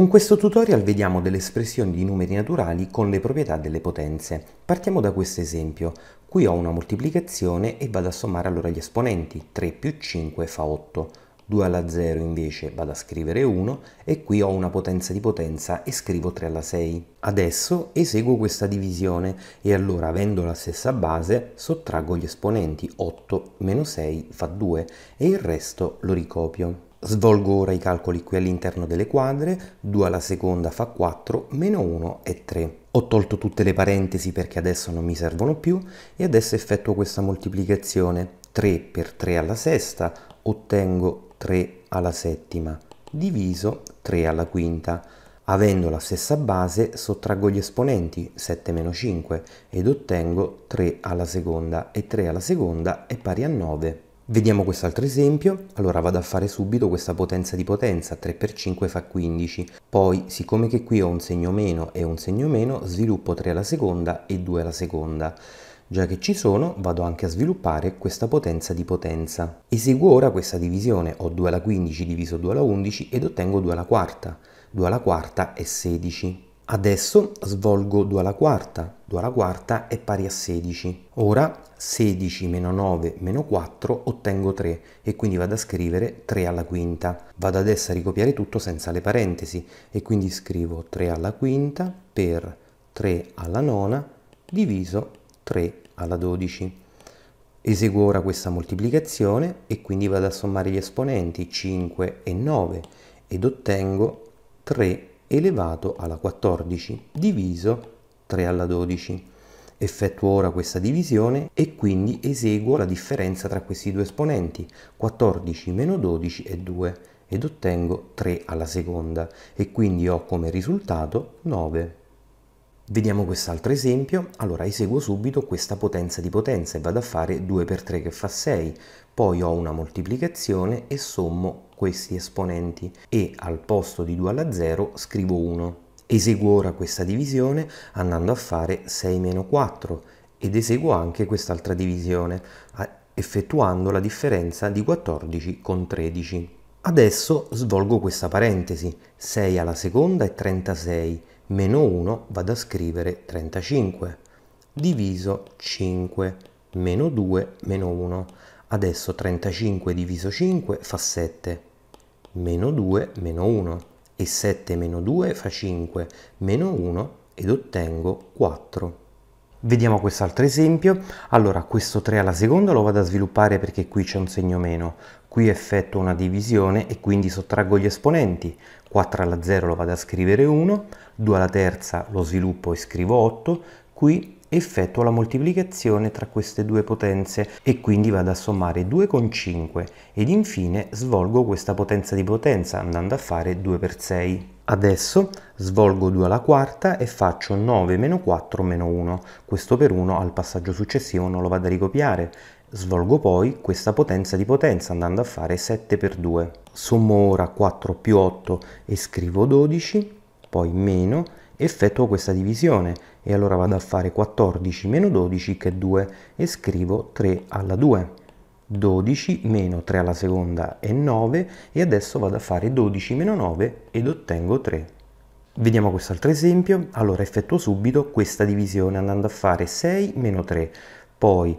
Con questo tutorial vediamo delle espressioni di numeri naturali con le proprietà delle potenze. Partiamo da questo esempio. Qui ho una moltiplicazione e vado a sommare allora gli esponenti. 3 più 5 fa 8. 2 alla 0 invece vado a scrivere 1 e qui ho una potenza di potenza e scrivo 3 alla 6. Adesso eseguo questa divisione e allora avendo la stessa base sottraggo gli esponenti 8 meno 6 fa 2 e il resto lo ricopio. Svolgo ora i calcoli qui all'interno delle quadre, 2 alla seconda fa 4, meno 1 è 3. Ho tolto tutte le parentesi perché adesso non mi servono più e adesso effettuo questa moltiplicazione. 3 per 3 alla sesta ottengo 3 alla settima diviso 3 alla quinta. Avendo la stessa base sottraggo gli esponenti 7 meno 5 ed ottengo 3 alla seconda e 3 alla seconda è pari a 9. Vediamo quest'altro esempio, allora vado a fare subito questa potenza di potenza, 3 per 5 fa 15, poi siccome che qui ho un segno meno e un segno meno, sviluppo 3 alla seconda e 2 alla seconda. Già che ci sono, vado anche a sviluppare questa potenza di potenza. Eseguo ora questa divisione, ho 2 alla 15 diviso 2 alla 11 ed ottengo 2 alla quarta. 2 alla quarta è 16. Adesso svolgo 2 alla quarta, 2 alla quarta è pari a 16. Ora 16 meno 9 meno 4 ottengo 3 e quindi vado a scrivere 3 alla quinta. Vado adesso a ricopiare tutto senza le parentesi e quindi scrivo 3 alla quinta per 3 alla nona diviso 3 alla 12. Eseguo ora questa moltiplicazione e quindi vado a sommare gli esponenti 5 e 9 ed ottengo 3 elevato alla 14 diviso 3 alla 12. Effettuo ora questa divisione e quindi eseguo la differenza tra questi due esponenti, 14 meno 12 è 2, ed ottengo 3 alla seconda e quindi ho come risultato 9. Vediamo quest'altro esempio, allora eseguo subito questa potenza di potenza e vado a fare 2 per 3 che fa 6, poi ho una moltiplicazione e sommo questi esponenti e al posto di 2 alla 0 scrivo 1. Eseguo ora questa divisione andando a fare 6 meno 4 ed eseguo anche quest'altra divisione effettuando la differenza di 14 con 13. Adesso svolgo questa parentesi, 6 alla seconda è 36, meno 1 vado a scrivere 35 diviso 5 meno 2 meno 1 adesso 35 diviso 5 fa 7 meno 2 meno 1 e 7 meno 2 fa 5 meno 1 ed ottengo 4 Vediamo quest'altro esempio. Allora, questo 3 alla seconda lo vado a sviluppare perché qui c'è un segno meno. Qui effettuo una divisione e quindi sottraggo gli esponenti. 4 alla 0 lo vado a scrivere 1, 2 alla terza lo sviluppo e scrivo 8, qui effettuo la moltiplicazione tra queste due potenze e quindi vado a sommare 2 con 5 ed infine svolgo questa potenza di potenza andando a fare 2 per 6. Adesso svolgo 2 alla quarta e faccio 9 meno 4 meno 1, questo per 1 al passaggio successivo non lo vado a ricopiare Svolgo poi questa potenza di potenza andando a fare 7 per 2. Sommo ora 4 più 8 e scrivo 12, poi meno, effettuo questa divisione e allora vado a fare 14 meno 12 che è 2 e scrivo 3 alla 2. 12 meno 3 alla seconda è 9 e adesso vado a fare 12 meno 9 ed ottengo 3. Vediamo quest'altro esempio. Allora effettuo subito questa divisione andando a fare 6 meno 3, poi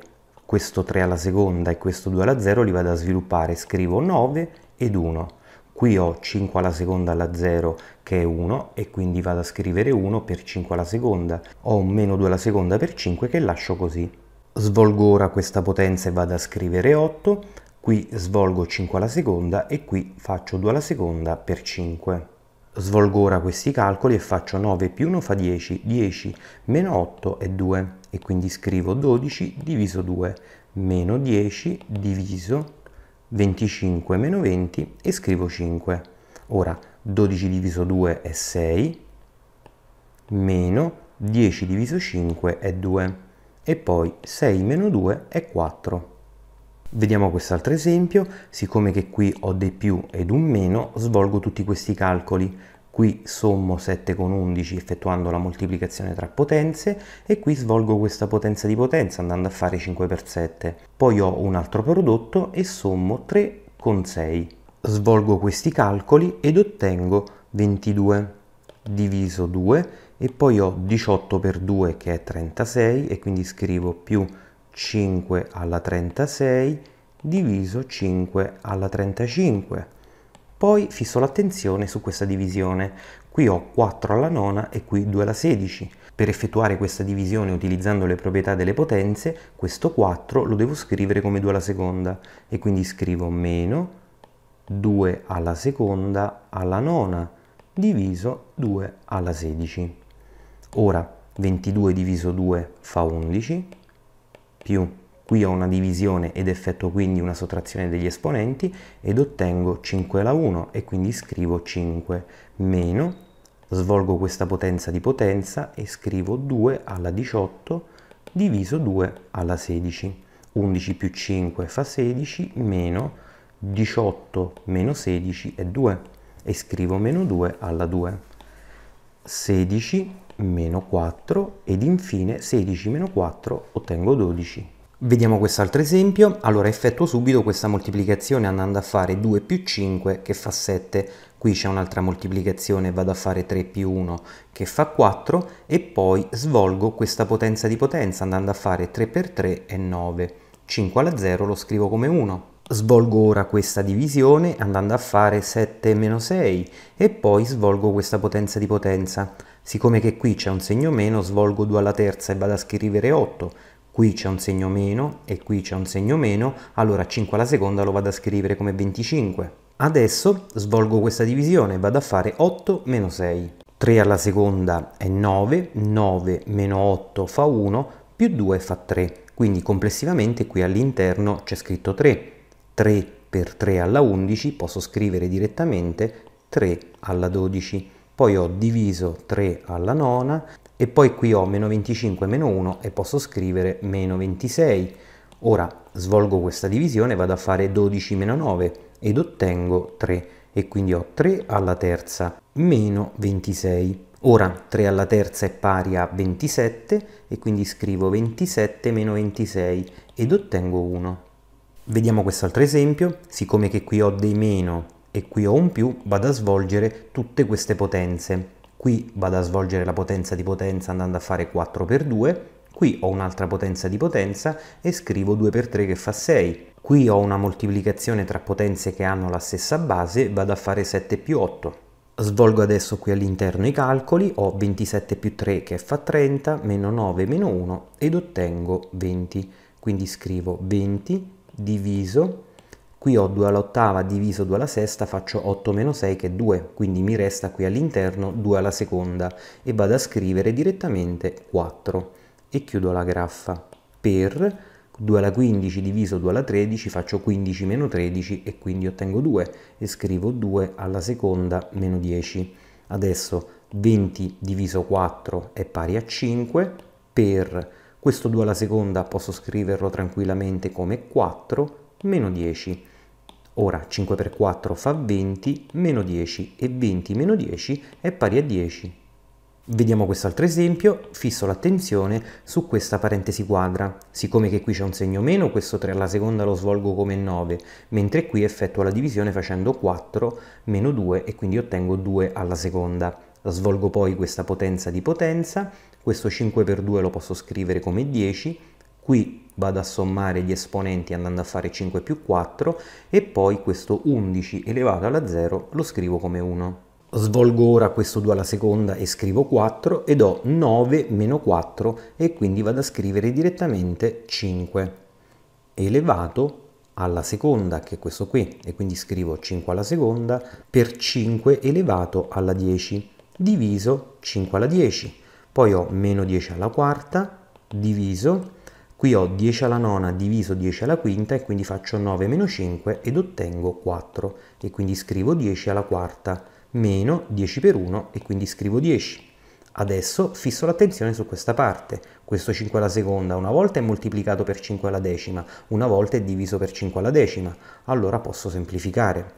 questo 3 alla seconda e questo 2 alla 0 li vado a sviluppare, scrivo 9 ed 1. Qui ho 5 alla seconda alla 0 che è 1 e quindi vado a scrivere 1 per 5 alla seconda. Ho un meno 2 alla seconda per 5 che lascio così. Svolgo ora questa potenza e vado a scrivere 8, qui svolgo 5 alla seconda e qui faccio 2 alla seconda per 5. Svolgo ora questi calcoli e faccio 9 più 1 fa 10, 10 meno 8 è 2 e quindi scrivo 12 diviso 2 meno 10 diviso 25 meno 20 e scrivo 5. Ora 12 diviso 2 è 6 meno 10 diviso 5 è 2 e poi 6 meno 2 è 4. Vediamo quest'altro esempio, siccome che qui ho dei più ed un meno, svolgo tutti questi calcoli qui sommo 7 con 11 effettuando la moltiplicazione tra potenze e qui svolgo questa potenza di potenza andando a fare 5 per 7. Poi ho un altro prodotto e sommo 3 con 6. Svolgo questi calcoli ed ottengo 22 diviso 2 e poi ho 18 per 2 che è 36 e quindi scrivo più 5 alla 36 diviso 5 alla 35 poi fisso l'attenzione su questa divisione. Qui ho 4 alla nona e qui 2 alla 16. Per effettuare questa divisione utilizzando le proprietà delle potenze, questo 4 lo devo scrivere come 2 alla seconda e quindi scrivo meno 2 alla seconda alla nona diviso 2 alla 16. Ora 22 diviso 2 fa 11 più Qui ho una divisione ed effetto quindi una sottrazione degli esponenti ed ottengo 5 alla 1 e quindi scrivo 5 meno, svolgo questa potenza di potenza e scrivo 2 alla 18 diviso 2 alla 16. 11 più 5 fa 16 meno 18 meno 16 è 2 e scrivo meno 2 alla 2. 16 meno 4 ed infine 16 meno 4 ottengo 12. Vediamo quest'altro esempio, allora effettuo subito questa moltiplicazione andando a fare 2 più 5 che fa 7, qui c'è un'altra moltiplicazione, vado a fare 3 più 1 che fa 4 e poi svolgo questa potenza di potenza andando a fare 3 per 3 è 9, 5 alla 0 lo scrivo come 1. Svolgo ora questa divisione andando a fare 7 meno 6 e poi svolgo questa potenza di potenza. Siccome che qui c'è un segno meno, svolgo 2 alla terza e vado a scrivere 8, qui c'è un segno meno e qui c'è un segno meno, allora 5 alla seconda lo vado a scrivere come 25. Adesso svolgo questa divisione, vado a fare 8 meno 6. 3 alla seconda è 9, 9 meno 8 fa 1, più 2 fa 3. Quindi complessivamente qui all'interno c'è scritto 3. 3 per 3 alla 11 posso scrivere direttamente 3 alla 12 poi ho diviso 3 alla nona e poi qui ho meno 25 meno 1 e posso scrivere meno 26. Ora svolgo questa divisione, vado a fare 12 meno 9 ed ottengo 3 e quindi ho 3 alla terza meno 26. Ora 3 alla terza è pari a 27 e quindi scrivo 27 meno 26 ed ottengo 1. Vediamo quest'altro esempio, siccome che qui ho dei meno e qui ho un più, vado a svolgere tutte queste potenze. Qui vado a svolgere la potenza di potenza andando a fare 4 per 2, qui ho un'altra potenza di potenza e scrivo 2 per 3 che fa 6. Qui ho una moltiplicazione tra potenze che hanno la stessa base, vado a fare 7 più 8. Svolgo adesso qui all'interno i calcoli, ho 27 più 3 che fa 30, meno 9 meno 1 ed ottengo 20. Quindi scrivo 20 diviso Qui ho 2 all'ottava diviso 2 alla sesta, faccio 8 meno 6 che è 2, quindi mi resta qui all'interno 2 alla seconda e vado a scrivere direttamente 4 e chiudo la graffa per 2 alla 15 diviso 2 alla 13 faccio 15 meno 13 e quindi ottengo 2 e scrivo 2 alla seconda meno 10. Adesso 20 diviso 4 è pari a 5 per questo 2 alla seconda posso scriverlo tranquillamente come 4 meno 10 Ora 5 per 4 fa 20, meno 10 e 20 meno 10 è pari a 10. Vediamo quest'altro esempio, fisso l'attenzione su questa parentesi quadra. Siccome che qui c'è un segno meno, questo 3 alla seconda lo svolgo come 9, mentre qui effettuo la divisione facendo 4 meno 2 e quindi ottengo 2 alla seconda. Svolgo poi questa potenza di potenza, questo 5 per 2 lo posso scrivere come 10, Qui vado a sommare gli esponenti andando a fare 5 più 4 e poi questo 11 elevato alla 0 lo scrivo come 1. Svolgo ora questo 2 alla seconda e scrivo 4 ed ho 9 meno 4 e quindi vado a scrivere direttamente 5 elevato alla seconda che è questo qui e quindi scrivo 5 alla seconda per 5 elevato alla 10 diviso 5 alla 10 poi ho meno 10 alla quarta diviso Qui ho 10 alla nona diviso 10 alla quinta e quindi faccio 9 meno 5 ed ottengo 4 e quindi scrivo 10 alla quarta meno 10 per 1 e quindi scrivo 10. Adesso fisso l'attenzione su questa parte. Questo 5 alla seconda una volta è moltiplicato per 5 alla decima, una volta è diviso per 5 alla decima, allora posso semplificare.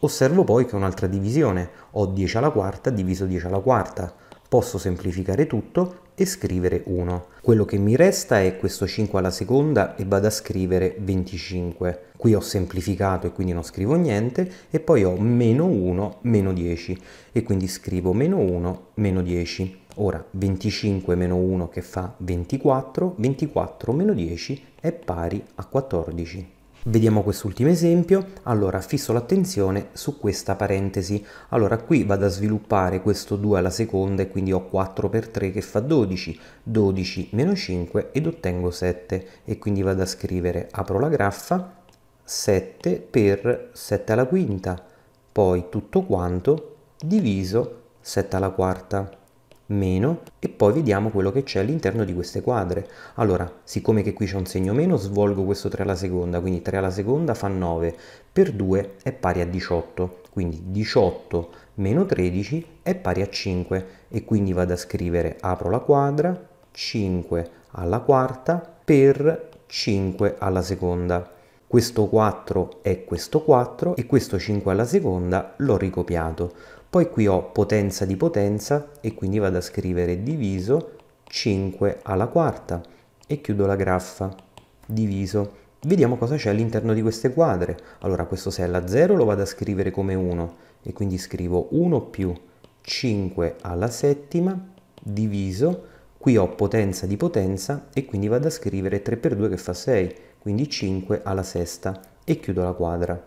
Osservo poi che un'altra divisione, ho 10 alla quarta diviso 10 alla quarta. Posso semplificare tutto e scrivere 1. Quello che mi resta è questo 5 alla seconda e vado a scrivere 25. Qui ho semplificato e quindi non scrivo niente e poi ho meno 1, meno 10 e quindi scrivo meno 1, meno 10. Ora 25 meno 1 che fa 24, 24 meno 10 è pari a 14. Vediamo quest'ultimo esempio, allora fisso l'attenzione su questa parentesi, allora qui vado a sviluppare questo 2 alla seconda e quindi ho 4 per 3 che fa 12, 12 meno 5 ed ottengo 7 e quindi vado a scrivere, apro la graffa, 7 per 7 alla quinta, poi tutto quanto diviso 7 alla quarta meno e poi vediamo quello che c'è all'interno di queste quadre. Allora, siccome che qui c'è un segno meno, svolgo questo 3 alla seconda, quindi 3 alla seconda fa 9, per 2 è pari a 18, quindi 18 meno 13 è pari a 5 e quindi vado a scrivere apro la quadra, 5 alla quarta per 5 alla seconda. Questo 4 è questo 4 e questo 5 alla seconda l'ho ricopiato. Poi qui ho potenza di potenza e quindi vado a scrivere diviso 5 alla quarta e chiudo la graffa diviso. Vediamo cosa c'è all'interno di queste quadre. Allora questo 6 alla 0 lo vado a scrivere come 1 e quindi scrivo 1 più 5 alla settima diviso. Qui ho potenza di potenza e quindi vado a scrivere 3 per 2 che fa 6, quindi 5 alla sesta e chiudo la quadra.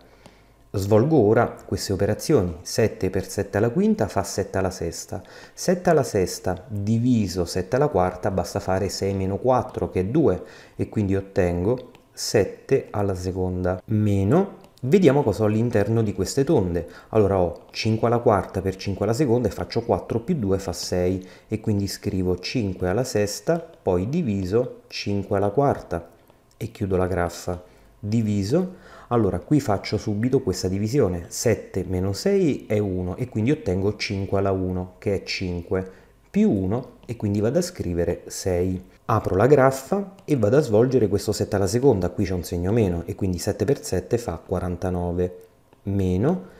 Svolgo ora queste operazioni, 7 per 7 alla quinta fa 7 alla sesta, 7 alla sesta diviso 7 alla quarta basta fare 6 meno 4 che è 2 e quindi ottengo 7 alla seconda meno Vediamo cosa ho all'interno di queste tonde. Allora ho 5 alla quarta per 5 alla seconda e faccio 4 più 2 fa 6 e quindi scrivo 5 alla sesta, poi diviso 5 alla quarta e chiudo la graffa diviso, allora qui faccio subito questa divisione, 7 meno 6 è 1 e quindi ottengo 5 alla 1 che è 5 più 1 e quindi vado a scrivere 6. Apro la graffa e vado a svolgere questo 7 alla seconda, qui c'è un segno meno e quindi 7 per 7 fa 49 meno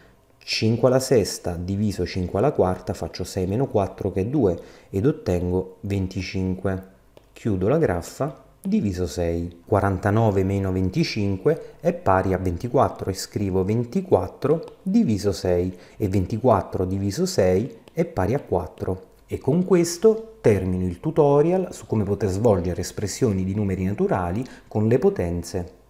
5 alla sesta diviso 5 alla quarta faccio 6 meno 4 che è 2 ed ottengo 25. Chiudo la graffa diviso 6. 49 meno 25 è pari a 24 e scrivo 24 diviso 6 e 24 diviso 6 è pari a 4. E con questo termino il tutorial su come poter svolgere espressioni di numeri naturali con le potenze.